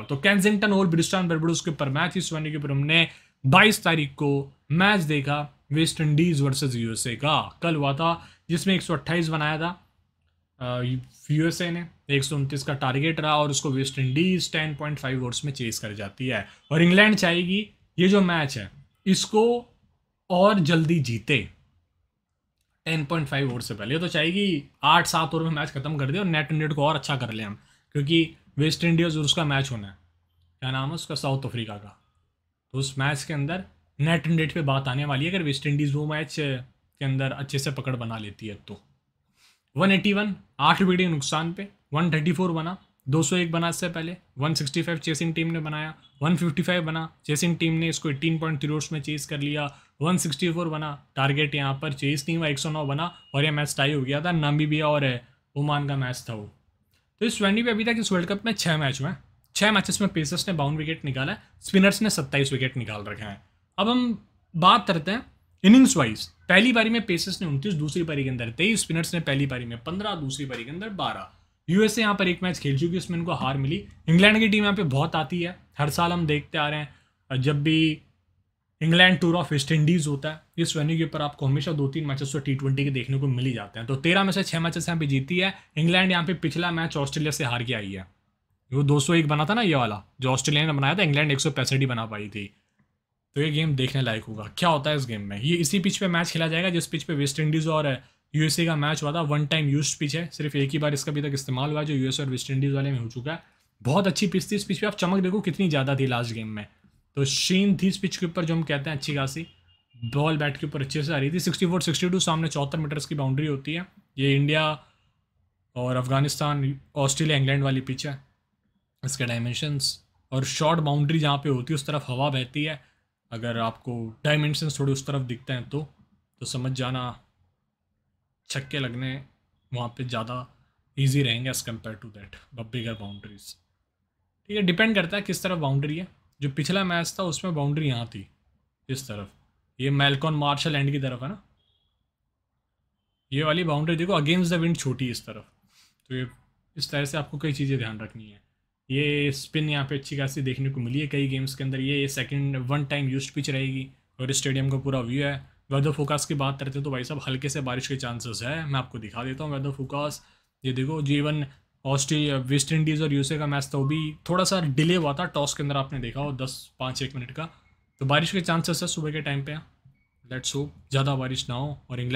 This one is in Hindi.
हूं तो कैंसिंगटन और ब्रिस्टान बर्बडोस के ऊपर मैच इस वन के ऊपर हमने 22 तारीख को मैच देखा वेस्ट इंडीज वर्सेज यूएसए का कल हुआ था जिसमें एक बनाया था यूएसए ने एक का टारगेट रहा और उसको वेस्ट इंडीज 10.5 ओवर्स में चेस कर जाती है और इंग्लैंड चाहेगी ये जो मैच है इसको और जल्दी जीते 10.5 ओवर से पहले तो चाहेगी आठ सात ओवर में मैच खत्म कर दे और नेट हंड्रेड को और अच्छा कर ले हम क्योंकि वेस्ट इंडीज़ और उसका मैच होना है क्या नाम है उसका साउथ अफ्रीका का तो उस मैच के अंदर नेट एंड रेट पर बात आने वाली है अगर वेस्ट इंडीज़ वो मैच के अंदर अच्छे से पकड़ बना लेती है तो 181 आठ विकेट नुकसान पे 134 बना 201 बना इससे पहले 165 चेसिंग टीम ने बनाया 155 बना चेसिंग टीम ने इसको 18 पॉइंट थ्री में चेस कर लिया 164 बना टारगेट यहाँ पर चेस एक सौ 109 बना और यह मैच टाई हो गया था नामीबिया और ओमान का मैच था वो तो इस ट्वेंटी में अभी तक इस वर्ल्ड कप में छः मैच हुए छः मैचेस में पेसर्स ने बाउंड विकेट निकाला है स्पिनर्स ने सत्ताईस विकेट निकाल रखे हैं अब हम बात करते हैं इनिंग्स वाइज पहली बारी में पेसर्स ने उनतीस दूसरी पारी के अंदर तेईस स्पिनर्स ने पहली पारी में पंद्रह दूसरी पारी के अंदर बारह यूएसए यहाँ पर एक मैच खेल चुकी है उसमें उनको हार मिली इंग्लैंड की टीम यहाँ पे बहुत आती है हर साल हम देखते आ रहे हैं जब भी England tour of West Indies होता है इस वेन्यू के ऊपर आपको हमेशा दो तीन मैचेस तो टी ट्वेंटी के देखने को मिल ही जाते हैं तो तेरह में से छः मैचेस यहाँ पे जीती है इंग्लैंड यहाँ पे पिछला मैच ऑस्ट्रेलिया से हार के आई है वो दो सौ एक बना था ना ये वाला जो ऑस्ट्रेलिया ने बनाया था इंग्लैंड एक सौ पैंसठ ही बना पाई थी तो ये गेम देखने लायक होगा क्या होता है इस गेम में ये इसी पिच पे मैच खेला जाएगा जिस पिच पे वेस्ट इंडीज़ और यूएसए का मैच हुआ था वन टाइम यूज पिच है सिर्फ एक ही बार इसका अभी तक इस्तेमाल हुआ जो यूएस और वेस्ट इंडीज़ वाले में हो चुका है बहुत अच्छी पिच थी इस पिच पर आप चमक देखो कितनी ज़्यादा थी लास्ट गेम में तो शीन थी इस पिच के ऊपर जो हम कहते हैं अच्छी खासी बॉल बैट के ऊपर अच्छे से आ रही थी सिक्सटी फोर सिक्सटी टू सामने चौहत्तर मीटर्स की बाउंड्री होती है ये इंडिया और अफगानिस्तान ऑस्ट्रेलिया इंग्लैंड वाली पिच है इसके डायमेंशंस और शॉर्ट बाउंड्री जहाँ पे होती है उस तरफ हवा बहती है अगर आपको डायमेंशंस थोड़े उस तरफ दिखते हैं तो तो समझ जाना छक्के लगने वहाँ पे ज़्यादा इजी रहेंगे as compare to that bigger boundaries ठीक है डिपेंड करता है किस तरफ बाउंड्री है जो पिछला मैच था उसमें बाउंड्री यहाँ थी इस तरफ ये मेलकॉन मार्शल एंड की तरफ है ना ये वाली बाउंड्री देखो अगेंस्ट द विंड छोटी इस तरफ तो ये इस तरह से आपको कई चीज़ें ध्यान रखनी है ये स्पिन यहाँ पे अच्छी खासी देखने को मिली है कई गेम्स के अंदर ये second one time use pitch रहेगी और स्टेडियम का पूरा व्यू है वेदर फोकास की बात करते हैं तो भाई साहब हल्के से बारिश के चांसेस है मैं आपको दिखा देता हूँ वेदर फोकास ये देखो जीवन ऑस्ट्रेलिया वेस्ट इंडीज़ और यूएसए का मैच तो भी थोड़ा सा डिले हुआ था टॉस के अंदर आपने देखा हो दस पाँच एक मिनट का तो बारिश के चांसेस है सुबह के टाइम पे लेट्स होप ज़्यादा बारिश ना हो और इंग्लैंड